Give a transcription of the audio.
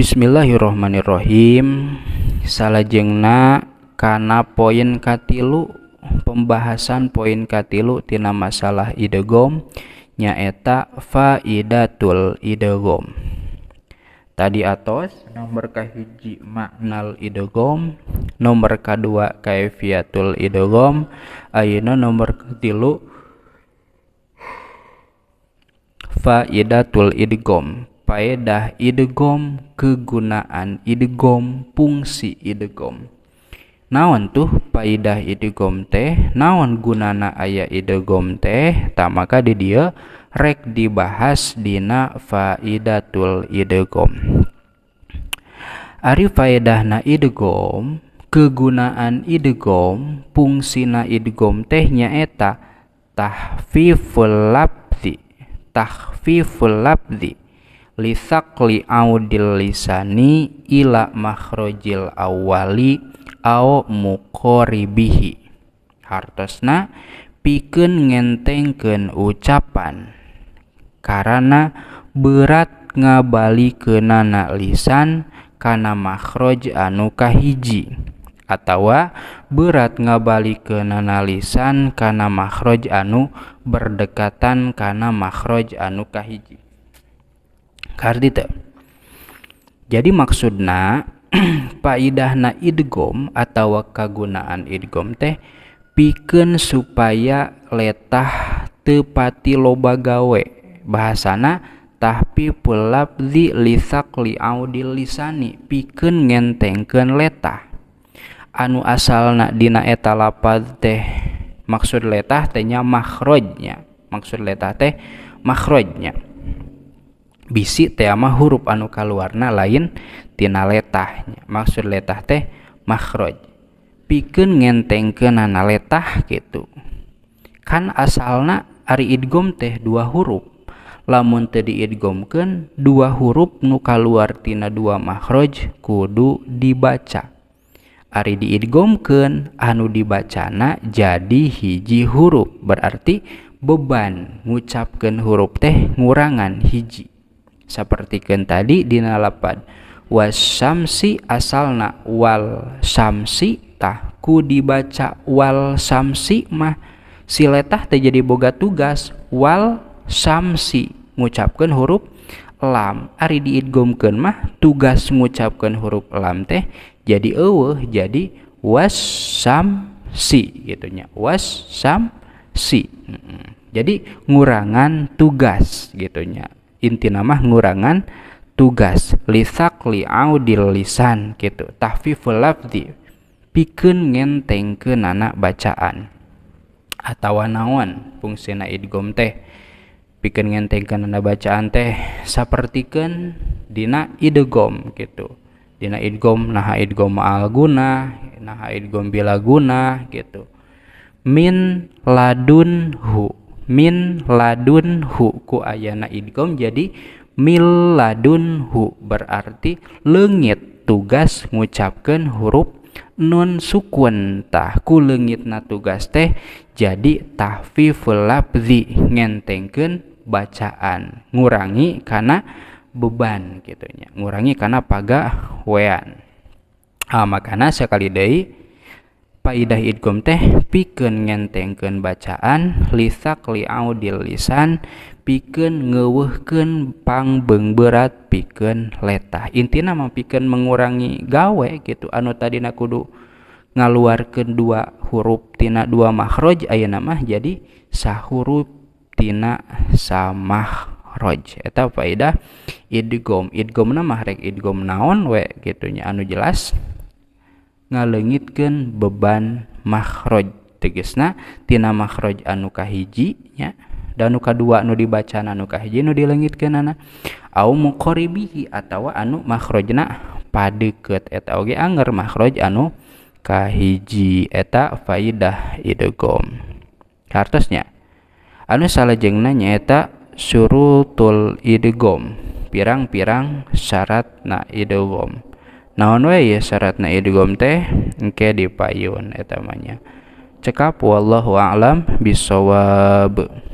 Bismillahirrohmanirrohim salahjengna karena poin katilu pembahasan poin katilu Tina masalah idegom nyaeta faidatul idegom tadi atos nomor kahiji maknal idegom nomor kedua kaifiatul idegom ayeuna nomor katilu faidatul idegom Faedah idegom, kegunaan idegom, fungsi idegom. Naon tuh faedah idegom teh, naon gunana ayah idegom teh, tak maka di dia rek dibahas dina faidatul idegom. Ari na idegom, kegunaan idegom, na idegom tehnya eta tahfiful labdi, tahfiful labdi lisakli audil lisani ila makhrojil awali au mukoribihi hartosna piken ngentengken ucapan karena berat ngabali ke nana lisan karena makhroj anu kahiji atau berat ngabali ke nana lisan karena makhroj anu berdekatan karena makhroj anu kahiji Kardita. Jadi maksudna paidahna idgom atau kagunaan idgom teh piken supaya letah tepati loba gawe bahasana Tapi pelap di lisak liaudil lisani piken ngentengken letah anu asalna dina eta lapad teh maksud letah tehnya makhrojnya maksud letah teh makhrojnya bisi teama huruf anu kaluarna lain tina letahnya maksud letah teh makhraj pikeun ngentengkeunana letah gitu kan asalna ari idgom teh dua huruf lamun teu diidgomkeun dua huruf nu kaluar tina dua makhraj kudu dibaca Ari diidgomkeun anu dibacana jadi hiji huruf berarti beban ngucapkan huruf teh ngurangan hiji seperti kan tadi di nalapan wasamsi asalna wal samsi tah dibaca wal samsi mah siletah terjadi teh boga tugas wal samsi ngucapkan huruf lam ari diidgomkeun mah tugas ngucapkan huruf lam teh jadi ewe jadi wasamsi gitunya wasamsi jadi ngurangan tugas gitunya inti nama ngurangan tugas lisak liaudil lisan gitu tahfiful lafzi pikeun ngentengkeun anak bacaan atawa naon fungsina idgom teh pikeun ngentengkeun anak bacaan teh sapertikeun dina idgom gitu dina idgom naha idgom ma'al guna naha idgom bila guna gitu min ladun hu min ladun hu ku ayana idgom jadi mil ladun hu berarti lengit tugas ngucapkan huruf nun sukun tah ku lengit na tugas teh jadi tahfiful lapzi ngentengkeun bacaan ngurangi karena beban gitunya ngurangi karena paga wean ah makana sekali deui Paidah idgom teh pikeun ngentengkeun bacaan lisak di lisan pikeun ngeuweuhkeun berat, pikeun letah intina mah pikeun mengurangi gawe gitu anu tadina kudu ngaluarkeun dua huruf tina dua makhraj ayeuna mah jadi sahuruf tina roj. eta faidah idgom idgom mah rek idgom naon we gitunya anu jelas ngalengitkan beban makhraj tegesna tina makhraj anu kahiji nya dan anu nu kadua anu dibaca anu kahiji nu dilengitkeunana au muqaribihi atawa anu makhrajna padeket eta oge anger makhraj anu kahiji eta faidah idgham hartosnya anu salajengna nyaeta tol idgham pirang-pirang syarat na idgham naon we ya syaratna idgham teh engke dipayun etamanya cekap wallahu a'lam bisawab